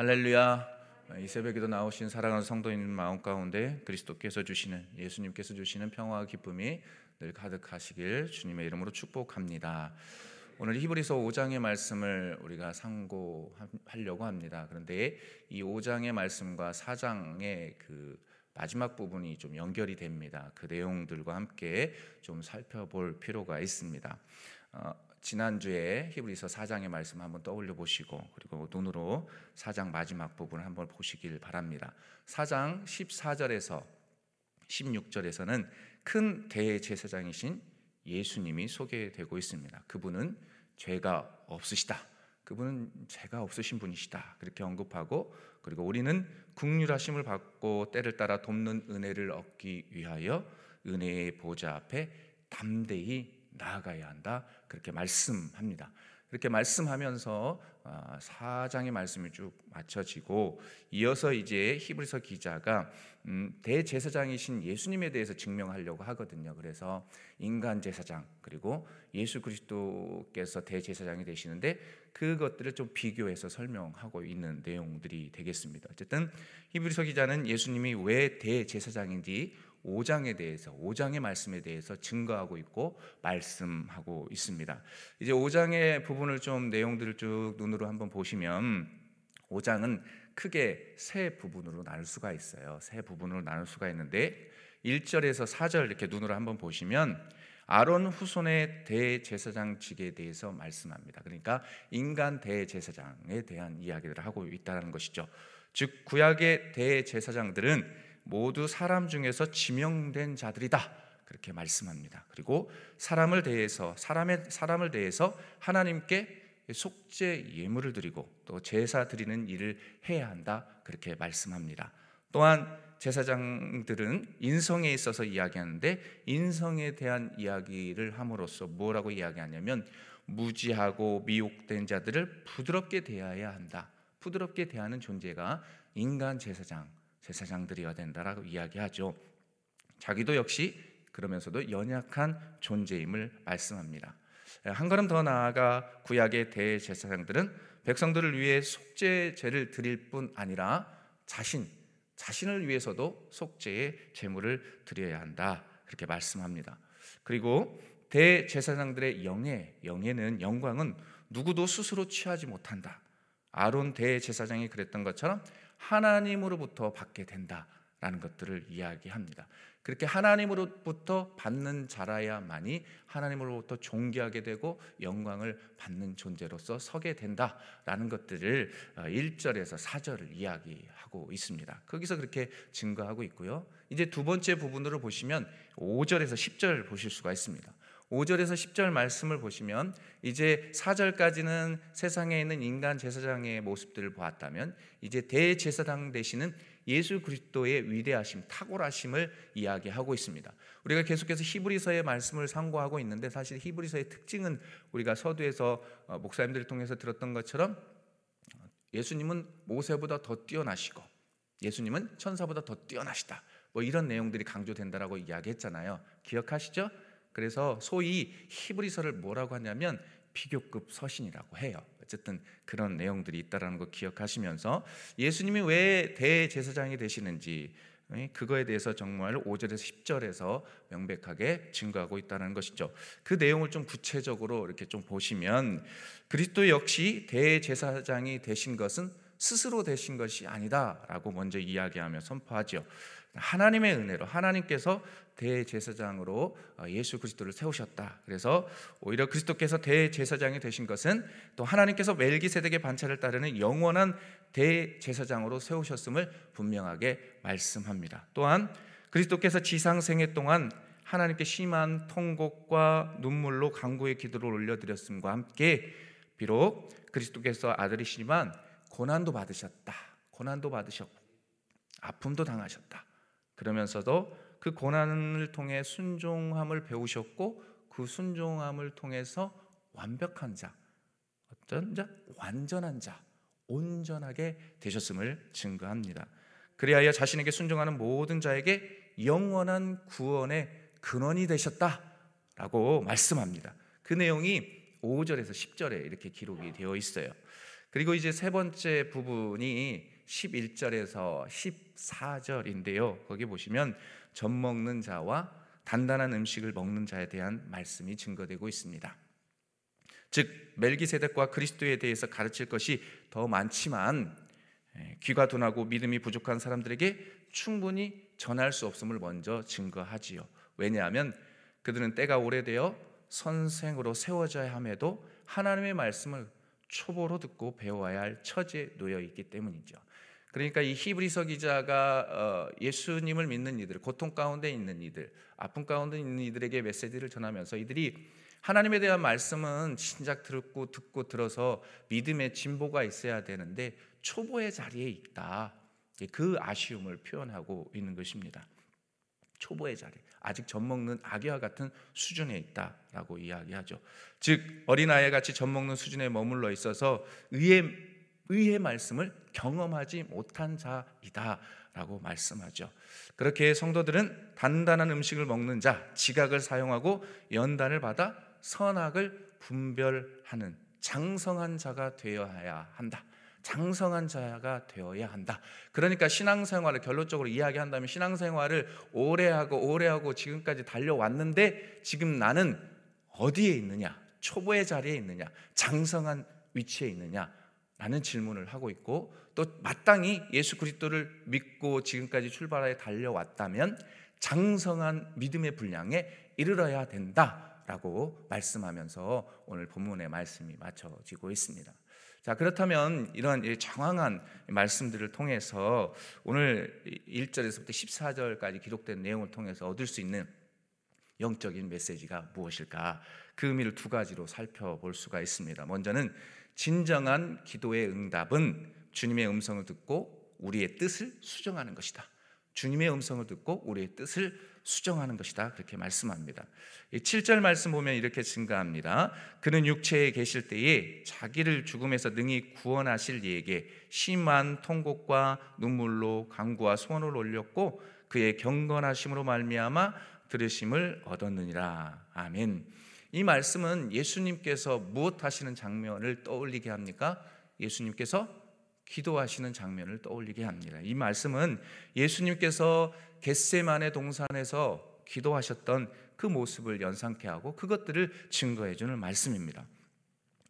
할렐루야. 이 새벽에도 나오신 사랑하는 성도님 마음 가운데 그리스도께서 주시는 예수님께서 주시는 평화와 기쁨이 늘 가득하시길 주님의 이름으로 축복합니다. 오늘 히브리서 5장의 말씀을 우리가 상고하려고 합니다. 그런데 이 5장의 말씀과 4장의 그 마지막 부분이 좀 연결이 됩니다. 그 내용들과 함께 좀 살펴볼 필요가 있습니다. 어, 지난주에 히브리서 4장의 말씀 한번 떠올려 보시고 그리고 눈으로 4장 마지막 부분 을 한번 보시길 바랍니다. 4장 14절에서 16절에서는 큰 대제사장이신 예수님이 소개되고 있습니다. 그분은 죄가 없으시다. 그분은 죄가 없으신 분이시다. 그렇게 언급하고 그리고 우리는 국률하심을 받고 때를 따라 돕는 은혜를 얻기 위하여 은혜의 보좌 앞에 담대히 나아가야 한다. 그렇게 말씀합니다. 그렇게 말씀하면서 4장의 아, 말씀이 쭉 맞춰지고 이어서 이제 히브리서 기자가 음, 대제사장이신 예수님에 대해서 증명하려고 하거든요. 그래서 인간 제사장 그리고 예수 그리스도께서 대제사장이 되시는데 그것들을 좀 비교해서 설명하고 있는 내용들이 되겠습니다. 어쨌든 히브리서 기자는 예수님이 왜 대제사장인지 5장에 대해서 5장의 말씀에 대해서 증거하고 있고 말씀하고 있습니다. 이제 5장의 부분을 좀 내용들을 쭉 눈으로 한번 보시면 5장은 크게 세 부분으로 나눌 수가 있어요. 세 부분으로 나눌 수가 있는데 1절에서 4절 이렇게 눈으로 한번 보시면 아론 후손의 대제사장직에 대해서 말씀합니다. 그러니까 인간 대제사장에 대한 이야기를 하고 있다는 것이죠. 즉 구약의 대제사장들은 모두 사람 중에서 지명된 자들이다. 그렇게 말씀합니다. 그리고 사람을 대해서 사람의 사람을 대해서 하나님께 속죄 예물을 드리고 또 제사 드리는 일을 해야 한다. 그렇게 말씀합니다. 또한 제사장들은 인성에 있어서 이야기하는데 인성에 대한 이야기를 함으로써 뭐라고 이야기하냐면 무지하고 미혹된 자들을 부드럽게 대해야 한다. 부드럽게 대하는 존재가 인간 제사장 제사장들이어야 된다라고 이야기하죠. 자기도 역시 그러면서도 연약한 존재임을 말씀합니다. 예, 한 걸음 더 나아가 구약의 대제사장들은 백성들을 위해 속죄제를 드릴 뿐 아니라 자신 자신을 위해서도 속죄의 제물을 드려야 한다. 그렇게 말씀합니다. 그리고 대제사장들의 영예, 영예는 영광은 누구도 스스로 취하지 못한다. 아론 대제사장이 그랬던 것처럼 하나님으로부터 받게 된다라는 것들을 이야기합니다. 그렇게 하나님으로부터 받는 자라야만이 하나님으로부터 존귀하게 되고 영광을 받는 존재로서 서게 된다라는 것들을 1절에서 어, 4절을 이야기하고 있습니다. 거기서 그렇게 증거하고 있고요. 이제 두 번째 부분으로 보시면 5절에서 10절 보실 수가 있습니다. 5절에서 10절 말씀을 보시면 이제 4절까지는 세상에 있는 인간 제사장의 모습들을 보았다면 이제 대제사장 되시는 예수 그리스도의 위대하심, 탁월하심을 이야기하고 있습니다. 우리가 계속해서 히브리서의 말씀을 상고하고 있는데 사실 히브리서의 특징은 우리가 서두에서 어, 목사님들을 통해서 들었던 것처럼 예수님은 모세보다 더 뛰어나시고 예수님은 천사보다 더 뛰어나시다. 뭐 이런 내용들이 강조된다라고 이야기했잖아요. 기억하시죠? 그래서 소위 히브리서를 뭐라고 하냐면 비교급 서신이라고 해요. 어쨌든 그런 내용들이 있다라는 거 기억하시면서 예수님이 왜 대제사장이 되시는지 그거에 대해서 정말 5절에서 10절에서 명백하게 증거하고 있다는 것이죠. 그 내용을 좀 구체적으로 이렇게 좀 보시면 그리스도 역시 대제사장이 되신 것은 스스로 되신 것이 아니다라고 먼저 이야기하며 선포하지요. 하나님의 은혜로 하나님께서 대제사장으로 어, 예수 그리스도를 세우셨다. 그래서 오히려 그리스도께서 대제사장이 되신 것은 또 하나님께서 멜기세덱의 반차를 따르는 영원한 대제사장으로 세우셨음을 분명하게 말씀합니다. 또한 그리스도께서 지상생애 동안 하나님께 심한 통곡과 눈물로 강구의 기도를 올려드렸음과 함께 비록 그리스도께서 아들이시지만 고난도 받으셨다. 고난도 받으셨고 아픔도 당하셨다. 그러면서도 그 고난을 통해 순종함을 배우셨고 그 순종함을 통해서 완벽한 자, 어떤 자, 완전한 자, 온전하게 되셨음을 증거합니다. 그리하여 자신에게 순종하는 모든 자에게 영원한 구원의 근원이 되셨다라고 말씀합니다. 그 내용이 5절에서 10절에 이렇게 기록이 되어 있어요. 그리고 이제 세 번째 부분이 11절에서 14절인데요. 거기 보시면 젖 먹는 자와 단단한 음식을 먹는 자에 대한 말씀이 증거되고 있습니다. 즉 멜기세덱과 그리스도에 대해서 가르칠 것이 더 많지만 예, 귀가 둔하고 믿음이 부족한 사람들에게 충분히 전할 수 없음을 먼저 증거하지요. 왜냐하면 그들은 때가 오래되어 선생으로 세워져야 함에도 하나님의 말씀을 초보로 듣고 배워야 할 처지에 놓여 있기 때문이죠. 그러니까 이 히브리서 기자가 어, 예수님을 믿는 이들, 고통 가운데 있는 이들, 아픔 가운데 있는 이들에게 메시지를 전하면서 이들이 하나님에 대한 말씀은 진작 듣고 듣고 들어서 믿음의 진보가 있어야 되는데 초보의 자리에 있다. 그 아쉬움을 표현하고 있는 것입니다. 초보의 자리. 아직 젖먹는 아기와 같은 수준에 있다라고 이야기하죠. 즉 어린아이 같이 젖먹는 수준에 머물러 있어서 의의 의의 말씀을 경험하지 못한 자이다라고 말씀하죠. 그렇게 성도들은 단단한 음식을 먹는 자, 지각을 사용하고 연단을 받아 선악을 분별하는 장성한 자가 되어야 한다. 장성한 자가 되어야 한다. 그러니까 신앙생활을 결론적으로 이야기한다면 신앙생활을 오래 하고 오래 하고 지금까지 달려왔는데 지금 나는 어디에 있느냐? 초보의 자리에 있느냐? 장성한 위치에 있느냐? 라는 질문을 하고 있고 또 마땅히 예수 그리스도를 믿고 지금까지 출발하여 달려왔다면 장성한 믿음의 분량에 이르러야 된다라고 말씀하면서 오늘 본문의 말씀이 맞춰지고 있습니다. 자, 그렇다면 이러한 정황한 말씀들을 통해서 오늘 1절에서부터 14절까지 기록된 내용을 통해서 얻을 수 있는 영적인 메시지가 무엇일까? 그 의미를 두 가지로 살펴볼 수가 있습니다. 먼저는 진정한 기도의 응답은 주님의 음성을 듣고 우리의 뜻을 수정하는 것이다. 주님의 음성을 듣고 우리의 뜻을 수정하는 것이다. 그렇게 말씀합니다. 7절 말씀 보면 이렇게 증가합니다. 그는 육체에 계실 때에 자기를 죽음에서 능히 구원하실 이에게 심한 통곡과 눈물로 강구와 소원을 올렸고 그의 경건하심으로 말미암아 들으심을 얻었느니라. 아멘. 이 말씀은 예수님께서 무엇 하시는 장면을 떠올리게 합니까? 예수님께서 기도하시는 장면을 떠올리게 합니다. 이 말씀은 예수님께서 겟세만의 동산에서 기도하셨던 그 모습을 연상케 하고 그것들을 증거해 주는 말씀입니다.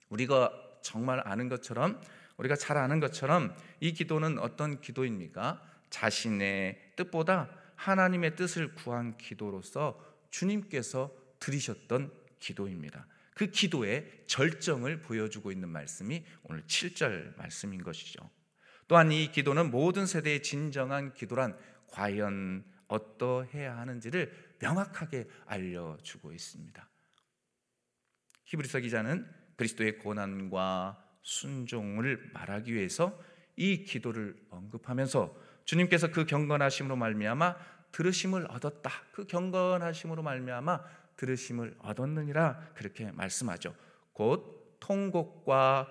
우리가 정말 아는 것처럼 우리가 잘 아는 것처럼 이 기도는 어떤 기도입니까? 자신의 뜻보다 하나님의 뜻을 구한 기도로서 주님께서 들으셨던 기도입니다. 그 기도의 절정을 보여주고 있는 말씀이 오늘 7절 말씀인 것이죠. 또한 이 기도는 모든 세대의 진정한 기도란 과연 어떠해야 하는지를 명확하게 알려주고 있습니다. 히브리서 기자는 그리스도의 고난과 순종을 말하기 위해서 이 기도를 언급하면서 주님께서 그 경건하심으로 말미암아 들으심을 얻었다. 그 경건하심으로 말미암아 들으심을 얻었느니라 그렇게 말씀하죠. 곧 통곡과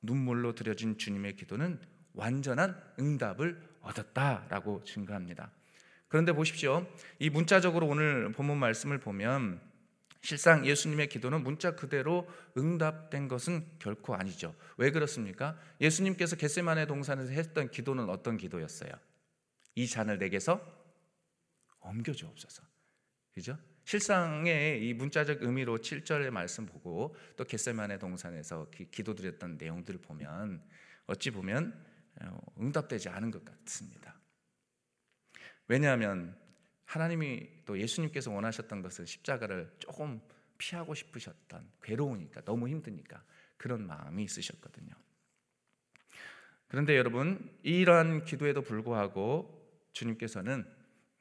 눈물로 드려진 주님의 기도는 완전한 응답을 얻었다라고 증거합니다. 그런데 보십시오. 이 문자적으로 오늘 본문 말씀을 보면 실상 예수님의 기도는 문자 그대로 응답된 것은 결코 아니죠. 왜 그렇습니까? 예수님께서 겟세마네 동산에서 했던 기도는 어떤 기도였어요? 이 잔을 내게서 옮겨 주옵소서. 그죠? 실상의 이 문자적 의미로 7절의 말씀 보고 또 겟세마네 동산에서 기도드렸던 내용들을 보면 어찌 보면 어, 응답되지 않은 것 같습니다. 왜냐하면 하나님이 또 예수님께서 원하셨던 것은 십자가를 조금 피하고 싶으셨던 괴로우니까 너무 힘드니까 그런 마음이 있으셨거든요. 그런데 여러분 이러한 기도에도 불구하고 주님께서는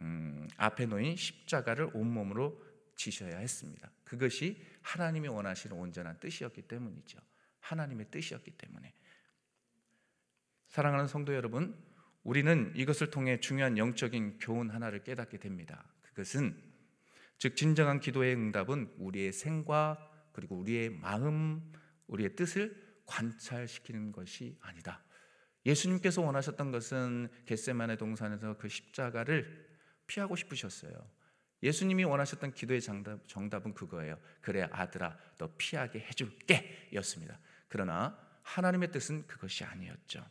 음, 앞에 놓인 십자가를 온몸으로 지셔야 했습니다. 그것이 하나님이 원하시는 온전한 뜻이었기 때문이죠. 하나님의 뜻이었기 때문에 사랑하는 성도 여러분, 우리는 이것을 통해 중요한 영적인 교훈 하나를 깨닫게 됩니다. 그것은 즉 진정한 기도의 응답은 우리의 생과 그리고 우리의 마음, 우리의 뜻을 관찰시키는 것이 아니다. 예수님께서 원하셨던 것은 겟세만의 동산에서 그 십자가를 피하고 싶으셨어요. 예수님이 원하셨던 기도의 정답, 정답은 그거예요. 그래 아들아 너 피하게 해줄게 였습니다. 그러나 하나님의 뜻은 그것이 아니었죠.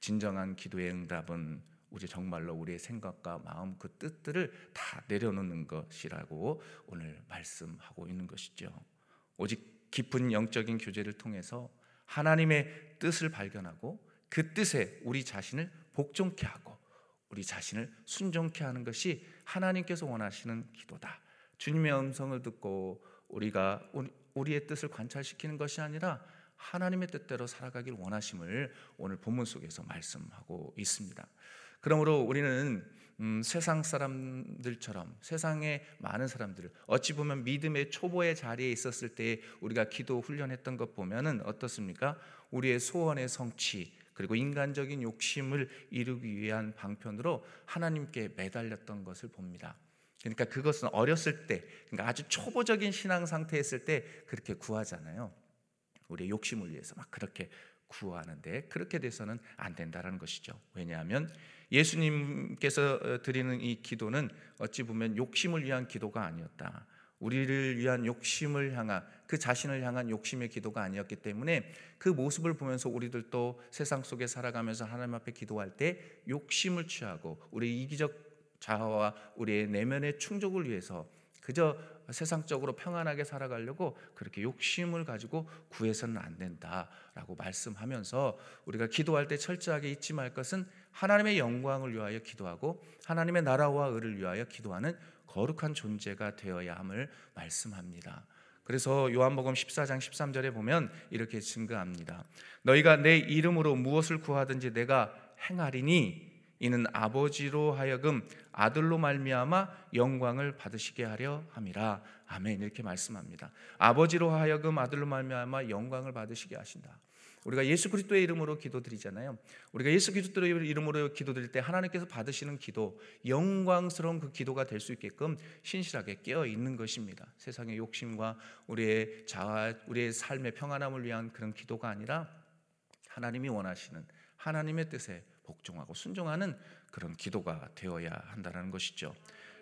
진정한 기도의 응답은 우리 정말로 우리의 생각과 마음 그 뜻들을 다 내려놓는 것이라고 오늘 말씀하고 있는 것이죠. 오직 깊은 영적인 교제를 통해서 하나님의 뜻을 발견하고 그 뜻에 우리 자신을 복종케 하고 우리 자신을 순종케 하는 것이 하나님께서 원하시는 기도다. 주님의 음성을 듣고 우리가 우리의 뜻을 관찰시키는 것이 아니라 하나님의 뜻대로 살아가길 원하심을 오늘 본문 속에서 말씀하고 있습니다. 그러므로 우리는 음, 세상 사람들처럼 세상의 많은 사람들을 어찌 보면 믿음의 초보의 자리에 있었을 때 우리가 기도 훈련했던 것 보면은 어떻습니까? 우리의 소원의 성취 그리고 인간적인 욕심을 이루기 위한 방편으로 하나님께 매달렸던 것을 봅니다. 그러니까 그것은 어렸을 때, 그러니까 아주 초보적인 신앙 상태였을 때 그렇게 구하잖아요. 우리의 욕심을 위해서 막 그렇게 구하는데 그렇게 돼서는 안 된다라는 것이죠. 왜냐하면 예수님께서 어, 드리는 이 기도는 어찌 보면 욕심을 위한 기도가 아니었다. 우리를 위한 욕심을 향한 그 자신을 향한 욕심의 기도가 아니었기 때문에 그 모습을 보면서 우리들도 세상 속에 살아가면서 하나님 앞에 기도할 때 욕심을 취하고 우리 이기적 자아와 우리의 내면의 충족을 위해서 그저 세상적으로 평안하게 살아가려고 그렇게 욕심을 가지고 구해서는 안 된다라고 말씀하면서 우리가 기도할 때 철저하게 잊지 말 것은 하나님의 영광을 위하여 기도하고 하나님의 나라와 의를 위하여 기도하는 거룩한 존재가 되어야 함을 말씀합니다. 그래서 요한복음 14장 13절에 보면 이렇게 증거합니다. 너희가 내 이름으로 무엇을 구하든지 내가 행하리니 이는 아버지로 하여금 아들로 말미암아 영광을 받으시게 하려 함이라. 아멘. 이렇게 말씀합니다. 아버지로 하여금 아들로 말미암아 영광을 받으시게 하신다. 우리가 예수 그리스도의 이름으로 기도드리잖아요. 우리가 예수 그리스도의 이름으로 기도드릴 때 하나님께서 받으시는 기도, 영광스러운 그 기도가 될 수 있게끔 신실하게 깨어 있는 것입니다. 세상의 욕심과 우리의 자아, 우리의 삶의 평안함을 위한 그런 기도가 아니라 하나님이 원하시는 하나님의 뜻에 복종하고 순종하는 그런 기도가 되어야 한다는 것이죠.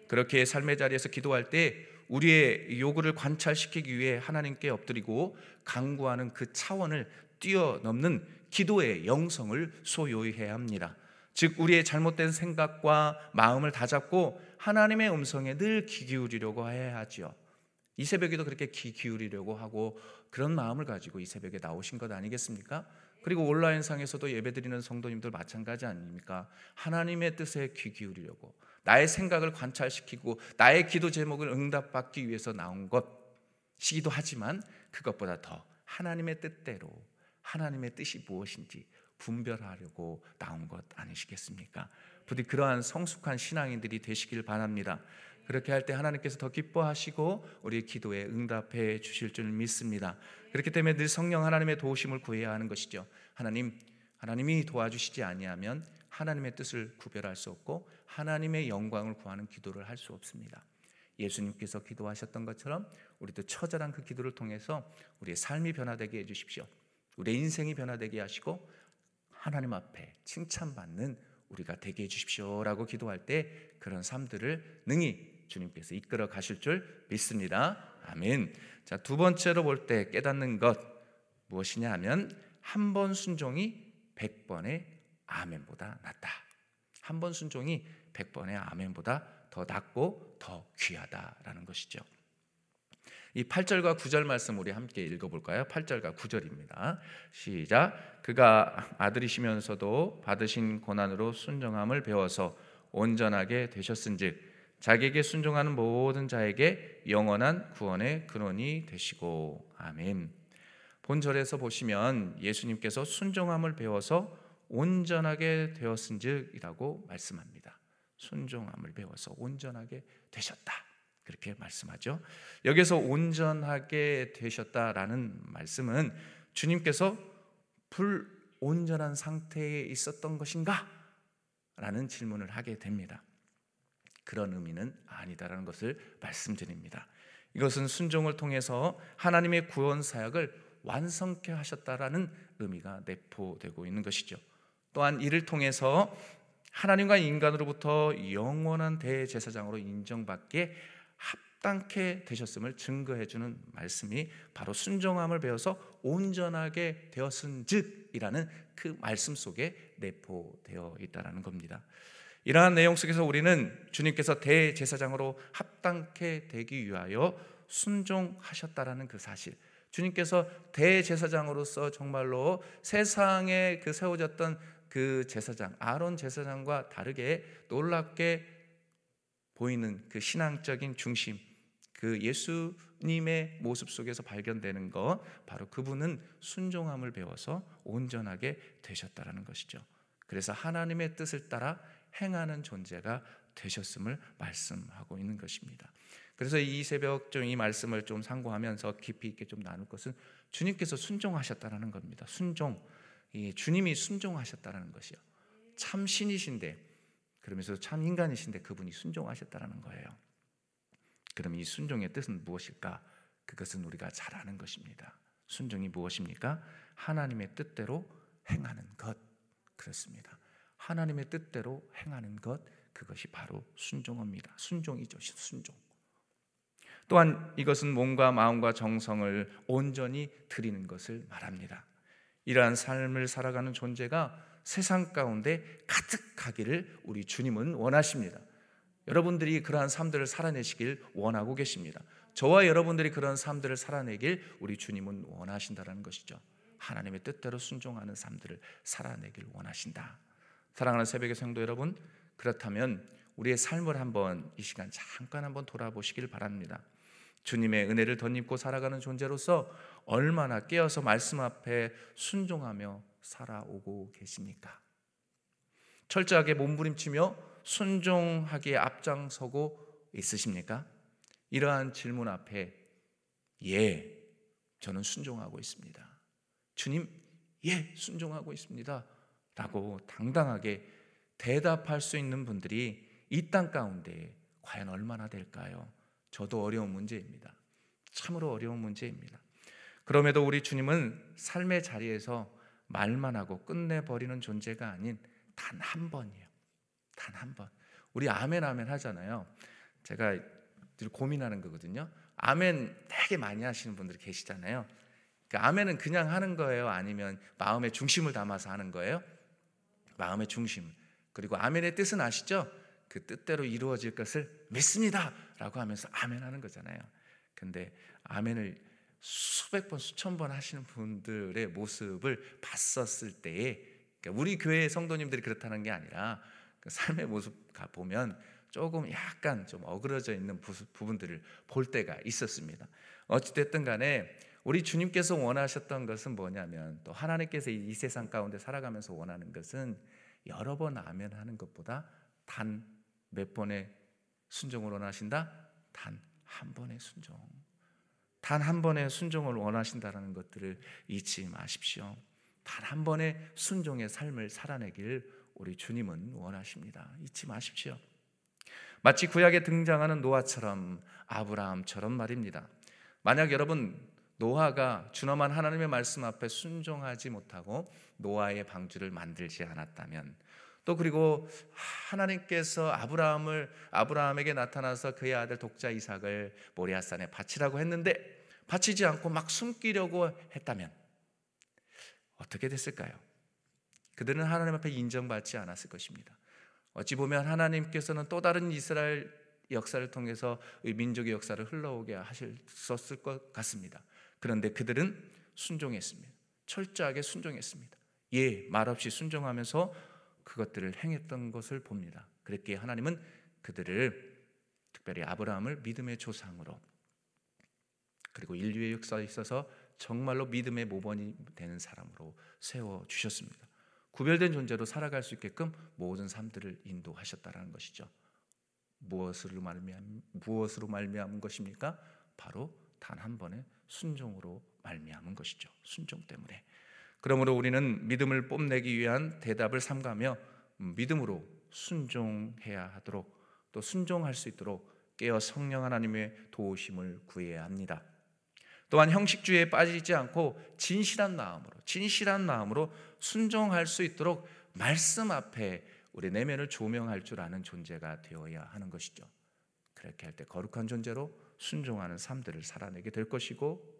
그렇게 삶의 자리에서 기도할 때 우리의 요구를 관찰시키기 위해 하나님께 엎드리고 강구하는 그 차원을 뛰어넘는 기도의 영성을 소유해야 합니다. 즉 우리의 잘못된 생각과 마음을 다잡고 하나님의 음성에 늘 귀 기울이려고 해야 하지요. 이 새벽에도 그렇게 귀 기울이려고 하고 그런 마음을 가지고 이 새벽에 나오신 것 아니겠습니까? 그리고 온라인상에서도 예배드리는 성도님들 마찬가지 아닙니까? 하나님의 뜻에 귀 기울이려고 나의 생각을 관찰시키고 나의 기도 제목을 응답받기 위해서 나온 것이기도 하지만 그것보다 더 하나님의 뜻대로 하나님의 뜻이 무엇인지 분별하려고 나온 것 아니시겠습니까? 부디 그러한 성숙한 신앙인들이 되시길 바랍니다. 그렇게 할 때 하나님께서 더 기뻐하시고 우리의 기도에 응답해 주실 줄 믿습니다. 그렇기 때문에 늘 성령 하나님의 도우심을 구해야 하는 것이죠. 하나님, 하나님이 도와주시지 아니하면 하나님의 뜻을 구별할 수 없고 하나님의 영광을 구하는 기도를 할 수 없습니다. 예수님께서 기도하셨던 것처럼 우리도 처절한 그 기도를 통해서 우리의 삶이 변화되게 해주십시오. 우리의 인생이 변화되게 하시고 하나님 앞에 칭찬받는 우리가 되게 해주십시오라고 기도할 때 그런 삶들을 능히 주님께서 이끌어 가실 줄 믿습니다. 아멘. 자, 두 번째로 볼 때 깨닫는 것 무엇이냐 하면 한 번 순종이 100번의 아멘보다 낫다. 한 번 순종이 100번의 아멘보다 더 낫고 더 귀하다라는 것이죠. 이 8절과 9절 말씀 우리 함께 읽어볼까요? 8절과 9절입니다. 시작. 그가 아들이시면서도 받으신 고난으로 순정함을 배워서 온전하게 되셨은즉 자기에게 순종하는 모든 자에게 영원한 구원의 근원이 되시고 아멘. 본절에서 보시면 예수님께서 순종함을 배워서 온전하게 되었은즉이라고 말씀합니다. 순종함을 배워서 온전하게 되셨다. 그렇게 말씀하죠. 여기서 온전하게 되셨다라는 말씀은 주님께서 불온전한 상태에 있었던 것인가? 라는 질문을 하게 됩니다. 그런 의미는 아니다라는 것을 말씀드립니다. 이것은 순종을 통해서 하나님의 구원 사역을 완성케 하셨다라는 의미가 내포되고 있는 것이죠. 또한 이를 통해서 하나님과 인간으로부터 영원한 대제사장으로 인정받게 합당케 되셨음을 증거해 주는 말씀이 바로 순종함을 배워서 온전하게 되었은즉이라는 그 말씀 속에 내포되어 있다라는 겁니다. 이러한 내용 속에서 우리는 주님께서 대제사장으로 합당케 되기 위하여 순종하셨다라는 그 사실. 주님께서 대제사장으로서 정말로 세상에 그 세워졌던 그 제사장, 아론 제사장과 다르게 놀랍게 보이는 그 신앙적인 중심, 그 예수님의 모습 속에서 발견되는 것, 바로 그분은 순종함을 배워서 온전하게 되셨다라는 것이죠. 그래서 하나님의 뜻을 따라 행하는 존재가 되셨음을 말씀하고 있는 것입니다. 그래서 이 새벽 좀이 말씀을 좀 상고하면서 깊이 있게 좀 나눌 것은 주님께서 순종하셨다라는 겁니다. 순종. 예, 주님이 순종하셨다라는 것이요. 참 신이신데 그러면서 참 인간이신데 그분이 순종하셨다라는 거예요. 그럼 이 순종의 뜻은 무엇일까? 그것은 우리가 잘 아는 것입니다. 순종이 무엇입니까? 하나님의 뜻대로 행하는 것. 그렇습니다. 하나님의 뜻대로 행하는 것 그것이 바로 순종입니다. 순종이죠. 순종. 또한 이것은 몸과 마음과 정성을 온전히 드리는 것을 말합니다. 이러한 삶을 살아가는 존재가 세상 가운데 가득하기를 우리 주님은 원하십니다. 여러분들이 그러한 삶들을 살아내시길 원하고 계십니다. 저와 여러분들이 그런 삶들을 살아내길 우리 주님은 원하신다라는 것이죠. 하나님의 뜻대로 순종하는 삶들을 살아내길 원하신다. 사랑하는 새벽의 성도 여러분, 그렇다면 우리의 삶을 한번 이 시간 잠깐 한번 돌아보시길 바랍니다. 주님의 은혜를 덧입고 살아가는 존재로서 얼마나 깨어서 말씀 앞에 순종하며 살아오고 계십니까? 철저하게 몸부림치며 순종하기에 앞장서고 있으십니까? 이러한 질문 앞에 예, 저는 순종하고 있습니다. 주님, 예, 순종하고 있습니다. 라고 당당하게 대답할 수 있는 분들이 이 땅 가운데 과연 얼마나 될까요? 저도 어려운 문제입니다. 참으로 어려운 문제입니다. 그럼에도 우리 주님은 삶의 자리에서 말만 하고 끝내버리는 존재가 아닌 단 한 번이에요. 단 한 번. 우리 아멘 아멘 하잖아요. 제가 늘 고민하는 거거든요. 아멘 되게 많이 하시는 분들이 계시잖아요. 그 아멘은 그냥 하는 거예요? 아니면 마음의 중심을 담아서 하는 거예요? 마음의 중심 그리고 아멘의 뜻은 아시죠? 그 뜻대로 이루어질 것을 믿습니다라고 하면서 아멘 하는 거잖아요. 근데 아멘을 수백 번 수천 번 하시는 분들의 모습을 봤었을 때에 그러니까 우리 교회 성도님들이 그렇다는 게 아니라 그 삶의 모습 가 보면 조금 약간 좀 어그러져 있는 부분들을 볼 때가 있었습니다. 어찌됐든 간에 우리 주님께서 원하셨던 것은 뭐냐면 또 하나님께서 이 세상 가운데 살아가면서 원하는 것은 여러 번 아멘 하는 것보다 단 몇 번의 순종을 원하신다? 단 한 번의 순종. 단 한 번의 순종을 원하신다라는 것들을 잊지 마십시오. 단 한 번의 순종의 삶을 살아내길 우리 주님은 원하십니다. 잊지 마십시오. 마치 구약에 등장하는 노아처럼 아브라함처럼 말입니다. 만약 여러분 노아가 주엄한 하나님의 말씀 앞에 순종하지 못하고 노아의 방주를 만들지 않았다면 또 그리고 하나님께서 아브라함을 아브라함에게 나타나서 그의 아들 독자 이삭을 모리아산에 바치라고 했는데 바치지 않고 막 숨기려고 했다면 어떻게 됐을까요? 그들은 하나님 앞에 인정받지 않았을 것입니다. 어찌 보면 하나님께서는 또 다른 이스라엘 역사를 통해서 민족의 역사를 흘러오게 하셨을 것 같습니다. 그런데 그들은 순종했습니다. 철저하게 순종했습니다. 예, 말없이 순종하면서 그것들을 행했던 것을 봅니다. 그랬기에 하나님은 그들을 특별히 아브라함을 믿음의 조상으로 그리고 인류의 역사에 있어서 정말로 믿음의 모범이 되는 사람으로 세워 주셨습니다. 구별된 존재로 살아갈 수 있게끔 모든 삶들을 인도하셨다라는 것이죠. 무엇으로 말미암 무엇으로 말미암은 것입니까? 바로 단 한 번의 순종으로 말미암은 것이죠. 순종 때문에. 그러므로 우리는 믿음을 뽐내기 위한 대답을 삼가며 믿음으로 순종해야 하도록 또 순종할 수 있도록 깨어 성령 하나님의 도우심을 구해야 합니다. 또한 형식주의에 빠지지 않고 진실한 마음으로 진실한 마음으로 순종할 수 있도록 말씀 앞에 우리 내면을 조명할 줄 아는 존재가 되어야 하는 것이죠. 그렇게 할 때 거룩한 존재로 순종하는 삶들을 살아내게 될 것이고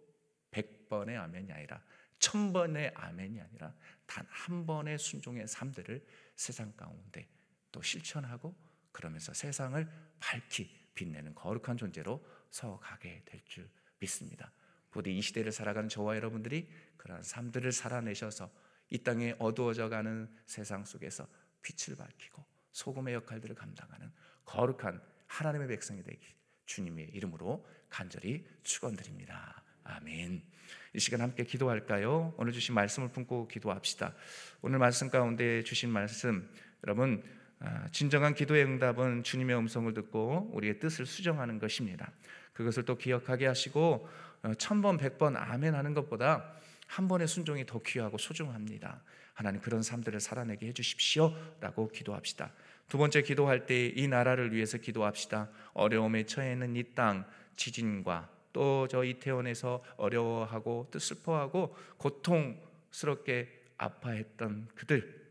100번의 아멘이 아니라 1000번의 아멘이 아니라 단 한 번의 순종의 삶들을 세상 가운데 또 실천하고 그러면서 세상을 밝히 빛내는 거룩한 존재로 서가게 될 줄 믿습니다. 부디 이 시대를 살아가는 저와 여러분들이 그러한 삶들을 살아내셔서 이 땅에 어두워져가는 세상 속에서 빛을 밝히고 소금의 역할들을 감당하는 거룩한 하나님의 백성이 되기 주님의 이름으로 간절히 축원드립니다. 아멘. 이 시간 함께 기도할까요? 오늘 주신 말씀을 품고 기도합시다. 오늘 말씀 가운데 주신 말씀 여러분 아, 진정한 기도의 응답은 주님의 음성을 듣고 우리의 뜻을 수정하는 것입니다. 그것을 또 기억하게 하시고 어, 천번 백번 아멘 하는 것보다 한 번의 순종이 더 귀하고 소중합니다. 하나님 그런 삶들을 살아내게 해주십시오라고 기도합시다. 두 번째 기도할 때 이 나라를 위해서 기도합시다. 어려움에 처해 있는 이땅 지진과 또 저 이태원에서 어려워하고 또 슬퍼하고 고통스럽게 아파했던 그들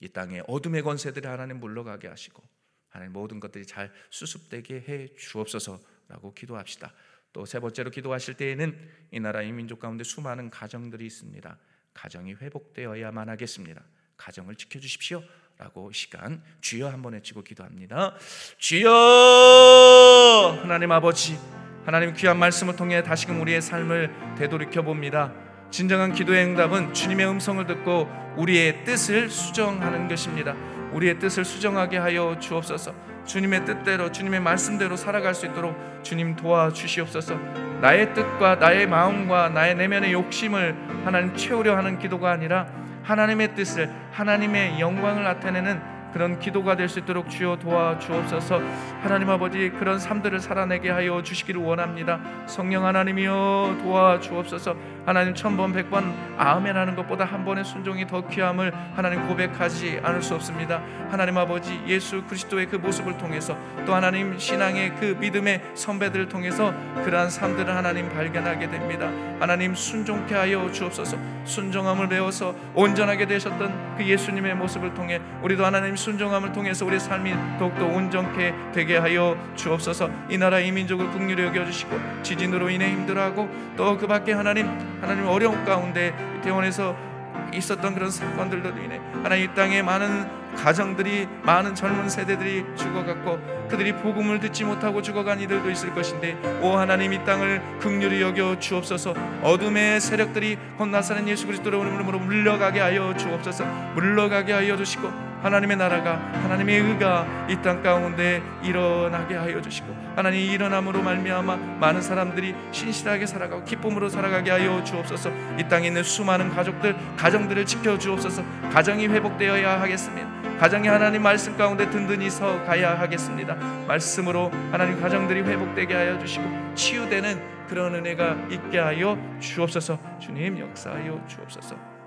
이 땅에 어둠의 권세들이 하나님 물러가게 하시고 하나님 모든 것들이 잘 수습되게 해 주옵소서라고 기도합시다. 또 세 번째로 기도하실 때에는 이 나라 이민족 가운데 수많은 가정들이 있습니다. 가정이 회복되어야만 하겠습니다. 가정을 지켜 주십시오. 라고 시간 주여 한번 외치고 기도합니다. 주여 하나님 아버지 하나님 귀한 말씀을 통해 다시금 우리의 삶을 되돌이켜 봅니다. 진정한 기도의 응답은 주님의 음성을 듣고 우리의 뜻을 수정하는 것입니다. 우리의 뜻을 수정하게 하여 주옵소서. 주님의 뜻대로 주님의 말씀대로 살아갈 수 있도록 주님 도와주시옵소서. 나의 뜻과 나의 마음과 나의 내면의 욕심을 하나님 채우려 하는 기도가 아니라 하나님의 뜻을 하나님의 영광을 나타내는 그런 기도가 될 수 있도록 주여 도와주옵소서 하나님 아버지 그런 삶들을 살아내게 하여 주시기를 원합니다 성령 하나님이여 도와주옵소서 하나님 천번 백 번 아멘 하는 것보다 한 번의 순종이 더 귀함을 하나님 고백하지 않을 수 없습니다 하나님 아버지 예수 그리스도의 그 모습을 통해서 또 하나님 신앙의 그 믿음의 선배들을 통해서 그러한 삶들을 하나님 발견하게 됩니다 하나님 순종케 하여 주옵소서 순종함을 배워서 온전하게 되셨던 그 예수님의 모습을 통해 우리도 하나님 순종함을 통해서 우리 삶이 더욱더 온전케 되게 하여 주옵소서 이 나라 이민족을 국률 여겨주시고 지진으로 인해 힘들어하고 또그 밖에 하나님 하나님 어려운 가운데 이태원에서 있었던 그런 사건들로 인해 하나님 이 땅에 많은 가정들이 많은 젊은 세대들이 죽어갔고 그들이 복음을 듣지 못하고 죽어간 이들도 있을 것인데 오 하나님 이 땅을 극률히 여겨 주옵소서 어둠의 세력들이 곧 나사는 예수 그리스도로 오름으로 물러가게 하여 주옵소서 물러가게 하여 주시고 하나님의 나라가 하나님의 의가 이 땅 가운데 일어나게 하여 주시고 하나님 일어남으로 말미암아 많은 사람들이 신실하게 살아가고 기쁨으로 살아가게 하여 주옵소서 이 땅에 있는 수많은 가족들 가정들을 지켜 주옵소서 가정이 회복되어야 하겠습니다 가정이 하나님 말씀 가운데 든든히 서 가야 하겠습니다. 말씀으로 하나님 가정들이 회복되게 하여 주시고 치유되는 그런 은혜가 있게 하여 주옵소서. 주님 역사하여 주옵소서.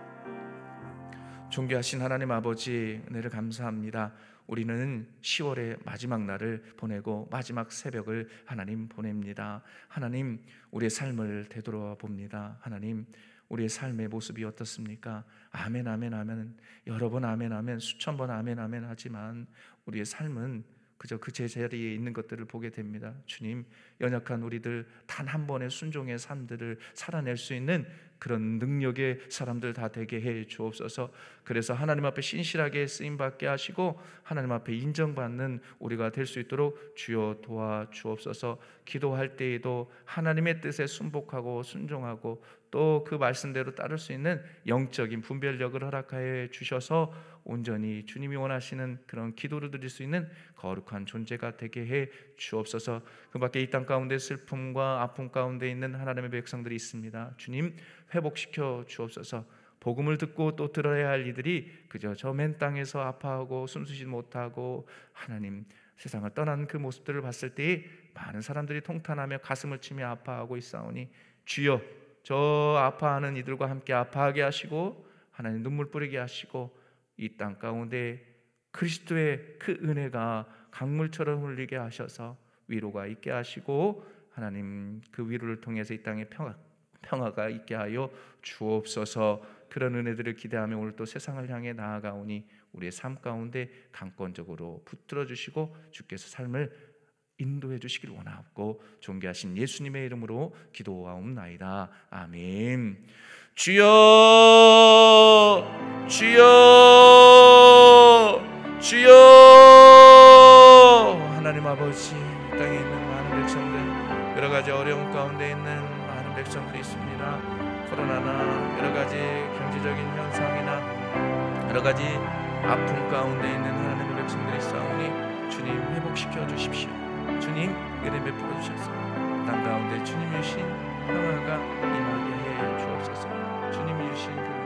존귀하신 하나님 아버지 은혜를 감사합니다. 우리는 10월의 마지막 날을 보내고 마지막 새벽을 하나님 보냅니다. 하나님 우리의 삶을 되돌아 봅니다. 하나님 우리의 삶의 모습이 어떻습니까? 아멘 아멘 아멘 여러 번 아멘 아멘 수천 번 아멘 아멘 하지만 우리의 삶은 그저 그 제자리에 있는 것들을 보게 됩니다. 주님, 연약한 우리들 단 한 번의 순종의 삶들을 살아낼 수 있는 그런 능력의 사람들 다 되게 해 주옵소서. 그래서 하나님 앞에 신실하게 쓰임 받게 하시고 하나님 앞에 인정받는 우리가 될 수 있도록 주여 도와 주옵소서. 기도할 때에도 하나님의 뜻에 순복하고 순종하고 또 그 말씀대로 따를 수 있는 영적인 분별력을 허락하여 주셔서 온전히 주님이 원하시는 그런 기도를 드릴 수 있는 거룩한 존재가 되게 해 주옵소서. 그 밖에 이 땅 가운데 슬픔과 아픔 가운데 있는 하나님의 백성들이 있습니다. 주님 회복시켜 주옵소서. 복음을 듣고 또 들어야 할 이들이 그저 저맨 땅에서 아파하고 숨쉬지 못하고 하나님 세상을 떠난 그 모습들을 봤을 때 많은 사람들이 통탄하며 가슴을 치며 아파하고 있사오니 주여 저 아파하는 이들과 함께 아파하게 하시고 하나님 눈물 뿌리게 하시고 이 땅 가운데 그리스도의 그 은혜가 강물처럼 흘리게 하셔서 위로가 있게 하시고 하나님 그 위로를 통해서 이 땅에 평화, 평화가 있게 하여 주옵소서 그런 은혜들을 기대하며 오늘 또 세상을 향해 나아가오니 우리의 삶 가운데 강권적으로 붙들어 주시고 주께서 삶을 인도해 주시길 원하고 존귀하신 예수님의 이름으로 기도하옵나이다. 아멘. 주여 주여 주여 하나님 아버지 땅에 있는 많은 백성들 여러 가지 어려움 가운데 있는 많은 백성들이 있습니다. 코로나나 여러 가지 경제적인 현상이나 여러 가지 아픔 가운데 있는 하나님의 백성들이 싸우니 주님 회복시켜 주십시오. 주님 은혜 베풀어 주셔서 땅 가운데 주님이 주신 평화가 임하게 해 주옵소서 주님이 주신 그